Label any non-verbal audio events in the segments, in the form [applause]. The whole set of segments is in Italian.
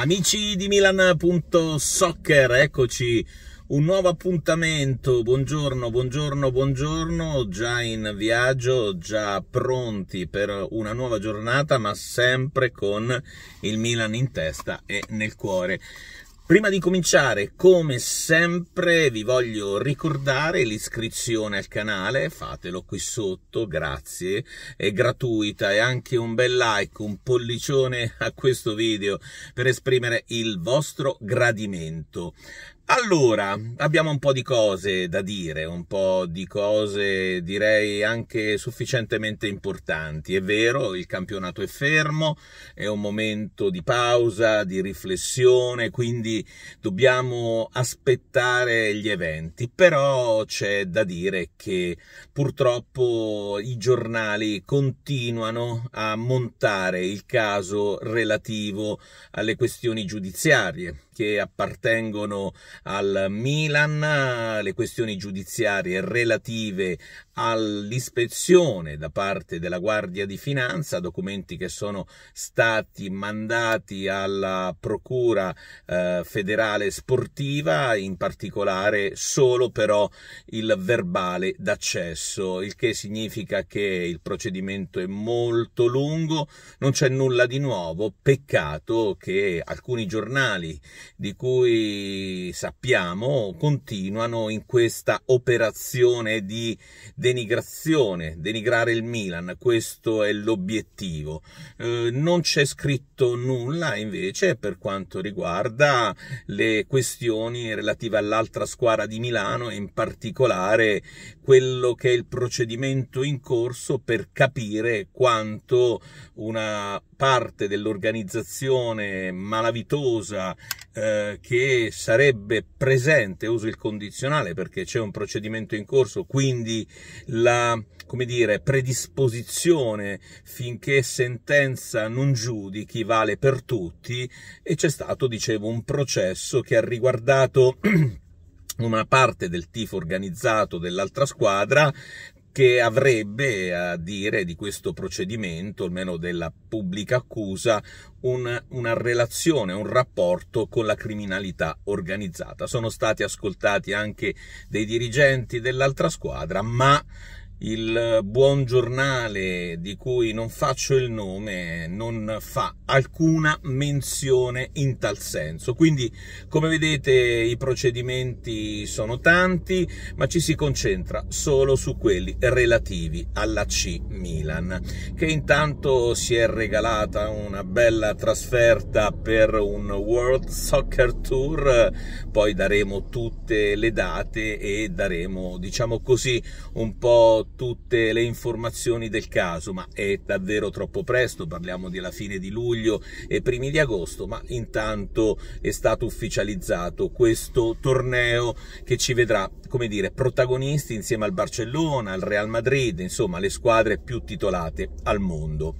Amici di Milan.soccer, eccoci, un nuovo appuntamento, buongiorno, buongiorno, buongiorno, già in viaggio, già pronti per una nuova giornata, ma sempre con il Milan in testa e nel cuore. Prima di cominciare, come sempre, vi voglio ricordare l'iscrizione al canale, fatelo qui sotto, grazie, è gratuita e anche un bel like, un pollicione a questo video per esprimere il vostro gradimento. Allora, abbiamo un po' di cose da dire, un po' di cose direi anche sufficientemente importanti. È vero, il campionato è fermo, è un momento di pausa, di riflessione, quindi dobbiamo aspettare gli eventi, però c'è da dire che purtroppo i giornali continuano a montare il caso relativo alle questioni giudiziarie che appartengono al Milan, le questioni giudiziarie relative all'ispezione da parte della Guardia di Finanza, documenti che sono stati mandati alla Procura eh, federale sportiva, in particolare solo però il verbale d'accesso, il che significa che il procedimento è molto lungo, non c'è nulla di nuovo, peccato che alcuni giornali di cui sappiamo continuano in questa operazione di denigrazione, denigrare il Milan, questo è l'obiettivo. Eh, non c'è scritto nulla invece per quanto riguarda le questioni relative all'altra squadra di Milano e in particolare quello che è il procedimento in corso per capire quanto una parte dell'organizzazione malavitosa eh, che sarebbe presente, uso il condizionale perché c'è un procedimento in corso, quindi la come dire, predisposizione finché sentenza non giudichi vale per tutti e c'è stato, dicevo, un processo che ha riguardato [clears throat] una parte del tifo organizzato dell'altra squadra che avrebbe a dire di questo procedimento, almeno della pubblica accusa, un, una relazione, un rapporto con la criminalità organizzata. Sono stati ascoltati anche dei dirigenti dell'altra squadra, ma il buon giornale di cui non faccio il nome non fa alcuna menzione in tal senso. Quindi, come vedete, i procedimenti sono tanti, ma ci si concentra solo su quelli relativi alla C Milan, che intanto si è regalata una bella trasferta per un World Soccer Tour, poi daremo tutte le date e daremo, diciamo così, un po' tutte le informazioni del caso, ma è davvero troppo presto, parliamo della fine di luglio e primi di agosto, ma intanto è stato ufficializzato questo torneo che ci vedrà, come dire, protagonisti insieme al Barcellona, al Real Madrid, insomma, le squadre più titolate al mondo.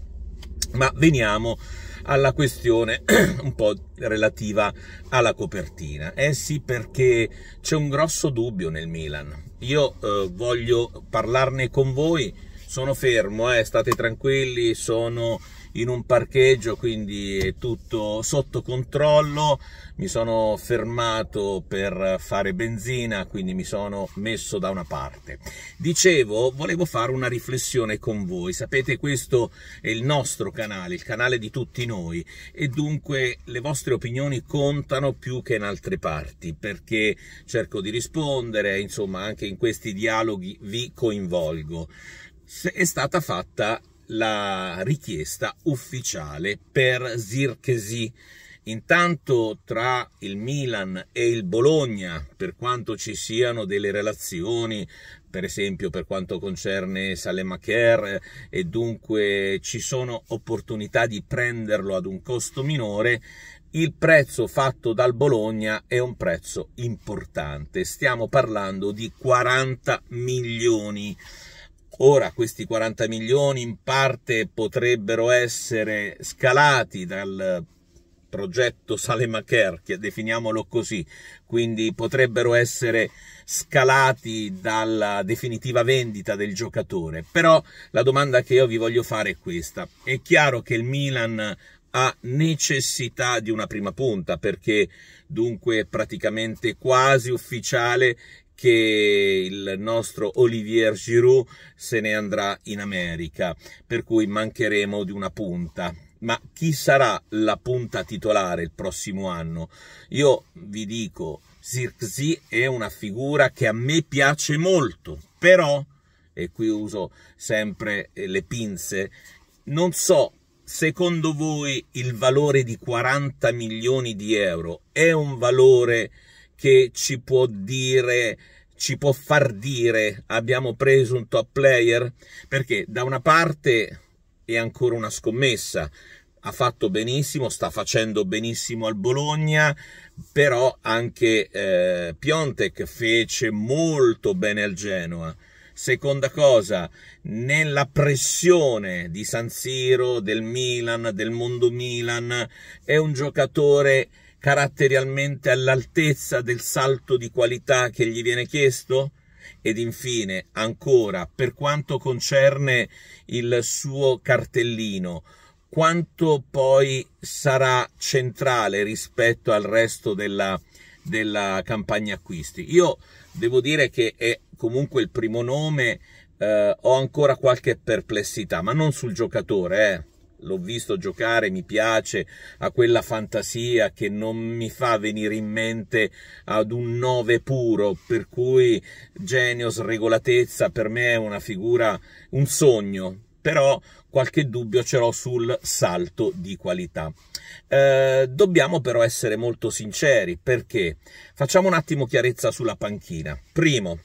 Ma veniamo alla questione [clears throat] un po' relativa alla copertina. Eh sì, perché c'è un grosso dubbio nel Milan io eh, voglio parlarne con voi, sono fermo, eh, state tranquilli, sono in un parcheggio, quindi è tutto sotto controllo. Mi sono fermato per fare benzina, quindi mi sono messo da una parte. Dicevo, volevo fare una riflessione con voi. Sapete, questo è il nostro canale, il canale di tutti noi e dunque le vostre opinioni contano più che in altre parti perché cerco di rispondere, insomma, anche in questi dialoghi vi coinvolgo è stata fatta la richiesta ufficiale per Zirchesi. Intanto tra il Milan e il Bologna, per quanto ci siano delle relazioni, per esempio per quanto concerne Salemaker, e dunque ci sono opportunità di prenderlo ad un costo minore, il prezzo fatto dal Bologna è un prezzo importante. Stiamo parlando di 40 milioni Ora questi 40 milioni in parte potrebbero essere scalati dal progetto Salemaker, definiamolo così, quindi potrebbero essere scalati dalla definitiva vendita del giocatore. Però la domanda che io vi voglio fare è questa. È chiaro che il Milan ha necessità di una prima punta perché dunque è praticamente quasi ufficiale che il nostro Olivier Giroud se ne andrà in America, per cui mancheremo di una punta. Ma chi sarà la punta titolare il prossimo anno? Io vi dico, Zirkzee è una figura che a me piace molto, però, e qui uso sempre eh, le pinze, non so secondo voi il valore di 40 milioni di euro è un valore che ci può dire ci può far dire abbiamo preso un top player? Perché da una parte è ancora una scommessa, ha fatto benissimo, sta facendo benissimo al Bologna, però anche eh, Piontek fece molto bene al Genoa. Seconda cosa, nella pressione di San Siro, del Milan, del mondo Milan, è un giocatore caratterialmente all'altezza del salto di qualità che gli viene chiesto? Ed infine, ancora, per quanto concerne il suo cartellino, quanto poi sarà centrale rispetto al resto della, della campagna acquisti? Io devo dire che è comunque il primo nome, eh, ho ancora qualche perplessità, ma non sul giocatore, eh l'ho visto giocare, mi piace, ha quella fantasia che non mi fa venire in mente ad un 9 puro, per cui Genios, regolatezza, per me è una figura, un sogno, però qualche dubbio ce l'ho sul salto di qualità. Eh, dobbiamo però essere molto sinceri, perché facciamo un attimo chiarezza sulla panchina. Primo,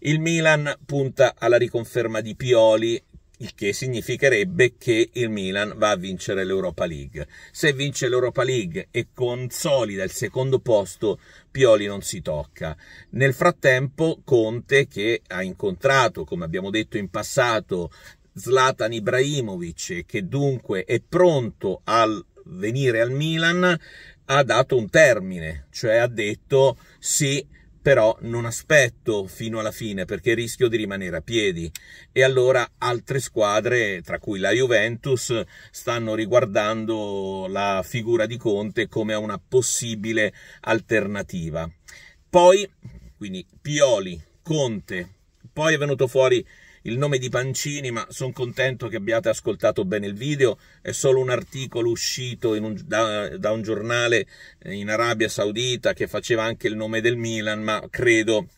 il Milan punta alla riconferma di Pioli il che significherebbe che il Milan va a vincere l'Europa League. Se vince l'Europa League e consolida il secondo posto, Pioli non si tocca. Nel frattempo Conte, che ha incontrato, come abbiamo detto in passato, Zlatan Ibrahimovic e che dunque è pronto a venire al Milan, ha dato un termine, cioè ha detto sì, però non aspetto fino alla fine perché rischio di rimanere a piedi e allora altre squadre tra cui la Juventus stanno riguardando la figura di Conte come una possibile alternativa poi quindi Pioli, Conte poi è venuto fuori il nome di Pancini, ma sono contento che abbiate ascoltato bene il video. È solo un articolo uscito un, da, da un giornale eh, in Arabia Saudita che faceva anche il nome del Milan, ma credo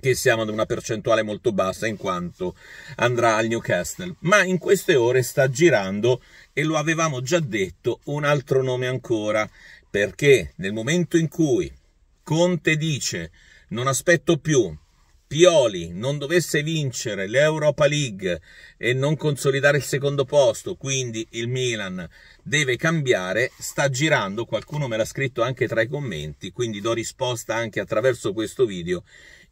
che siamo ad una percentuale molto bassa in quanto andrà al Newcastle. Ma in queste ore sta girando, e lo avevamo già detto, un altro nome ancora, perché nel momento in cui Conte dice non aspetto più Pioli non dovesse vincere l'Europa League e non consolidare il secondo posto, quindi il Milan deve cambiare, sta girando, qualcuno me l'ha scritto anche tra i commenti, quindi do risposta anche attraverso questo video,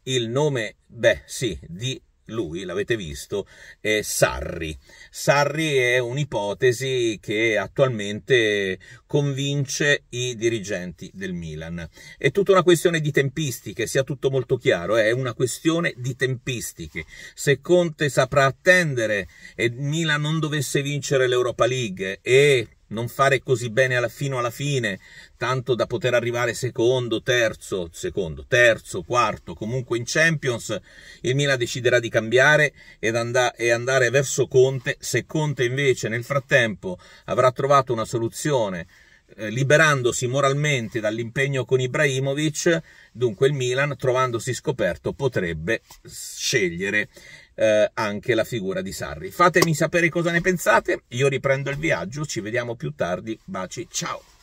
il nome, beh sì, di lui, l'avete visto, è Sarri. Sarri è un'ipotesi che attualmente convince i dirigenti del Milan. È tutta una questione di tempistiche, sia tutto molto chiaro, eh. è una questione di tempistiche. Se Conte saprà attendere e Milan non dovesse vincere l'Europa League e non fare così bene alla, fino alla fine, tanto da poter arrivare secondo, terzo, secondo, terzo, quarto, comunque in Champions, il Milan deciderà di cambiare ed and- e andare verso Conte, se Conte invece nel frattempo avrà trovato una soluzione eh, liberandosi moralmente dall'impegno con Ibrahimovic, dunque il Milan, trovandosi scoperto, potrebbe scegliere eh, anche la figura di Sarri. Fatemi sapere cosa ne pensate, io riprendo il viaggio, ci vediamo più tardi, baci, ciao!